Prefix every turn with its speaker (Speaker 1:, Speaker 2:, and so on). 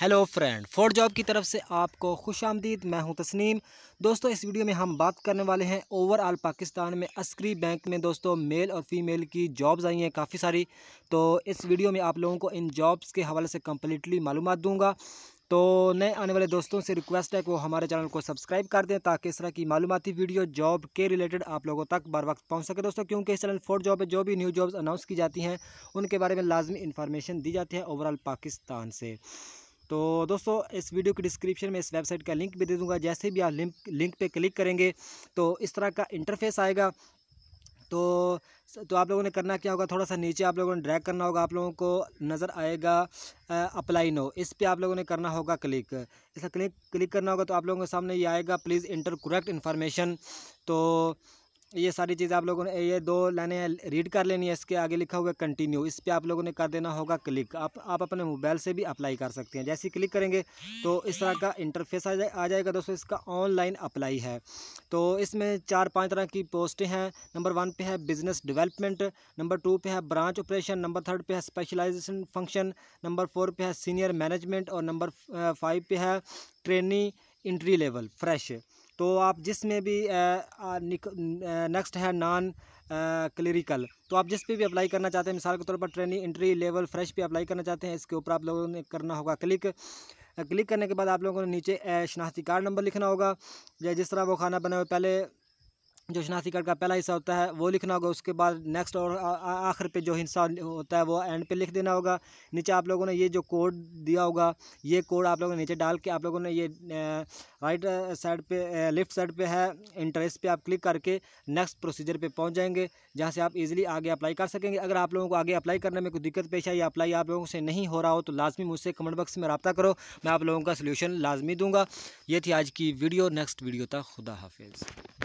Speaker 1: hello friend Ford job की तरफ से आपको खुश आमदीद मैं हूं तस्नीम दोस्तों इस वीडियो में हम बात करने वाले हैं ओवरऑल पाकिस्तान में अस्करी बैंक में दोस्तों मेल और फीमेल की जॉब्स आई हैं काफ़ी सारी तो इस वीडियो में आप लोगों को इन जॉब्स के हवाले से कम्प्लीटली मालूम दूंगा तो नए आने वाले दोस्तों से रिक्वेस्ट है कि वो हमारे चैनल को सब्सक्राइब कर दें ताकि इस तरह की मालूमती वीडियो जॉब के रिलेटेड आप लोगों तक बर वक्त पहुँच सके दोस्तों क्योंकि इस चैनल फोर्ड जॉब पर जो भी न्यू जॉब्स अनाउंस की जाती हैं उनके बारे में लाजमी इन्फॉर्मेशन दी जाती है ओवरऑल पाकिस्तान से तो दोस्तों इस वीडियो के डिस्क्रिप्शन में इस वेबसाइट का लिंक भी दे दूंगा जैसे भी आप लिंक लिंक पे क्लिक करेंगे तो इस तरह का इंटरफेस आएगा तो तो आप लोगों ने करना क्या होगा थोड़ा सा नीचे आप लोगों ने ड्रैग करना होगा आप लोगों को नज़र आएगा अप्लाई नो इस पे आप लोगों ने करना होगा क्लिक इसका क्लिक क्लिक करना होगा तो आप लोगों के सामने ये आएगा प्लीज़ इंटर करेक्ट इन्फॉर्मेशन तो ये सारी चीज़ें आप लोगों ने ये दो लाइनें रीड कर लेनी है इसके आगे लिखा हुआ है कंटिन्यू इस पर आप लोगों ने कर देना होगा क्लिक आप आप अपने मोबाइल से भी अप्लाई कर सकते हैं जैसे क्लिक करेंगे तो इस तरह का इंटरफेस आ, जाए, आ जाएगा दोस्तों इसका ऑनलाइन अप्लाई है तो इसमें चार पाँच तरह की पोस्टें हैं नंबर वन पे है बिजनेस डिवेलपमेंट नंबर टू पे है ब्रांच ऑपरेशन नंबर थर्ड पे है स्पेशलाइजेशन फंक्शन नंबर फोर पे है सीनियर मैनेजमेंट और नंबर फाइव uh, पे है ट्रेनी इंट्री लेवल फ्रेश तो आप जिसमें भी नेक्स्ट है नॉन क्लिरिकल तो आप जिस पे भी अप्लाई करना चाहते हैं मिसाल के तौर पर ट्रेनिंग एंट्री लेवल फ्रेश पे अप्लाई करना चाहते हैं इसके ऊपर आप लोगों ने करना होगा क्लिक क्लिक करने के बाद आप लोगों ने नीचे शनाख्ती कार्ड नंबर लिखना होगा या जिस तरह वो खाना बना हुआ पहले जो कार्ड का पहला हिस्सा होता है वो लिखना होगा उसके बाद नेक्स्ट और आखिर पे जो हिस्सा होता है वो एंड पे लिख देना होगा नीचे आप लोगों ने ये जो कोड दिया होगा ये कोड आप लोगों ने नीचे डाल के आप लोगों ने ये राइट साइड पे लेफ्ट साइड पे है इंटरेस्ट पे आप क्लिक करके नेक्स्ट प्रोसीजर पे पहुंच जाएंगे जहाँ से आप इजीली आगे अप्लाई कर सकेंगे अगर आप लोगों को आगे अप्लाई करने में कोई दिक्कत पेश आई अप्लाई आप लोगों से नहीं हो रहा हो तो लाजमी मुझसे कमेंट बॉक्स में रब्ता करो मैं आप लोगों का सोल्यूशन लाजमी दूंगा ये थी आज की वीडियो नेक्स्ट वीडियो तक खुदा हाफिज़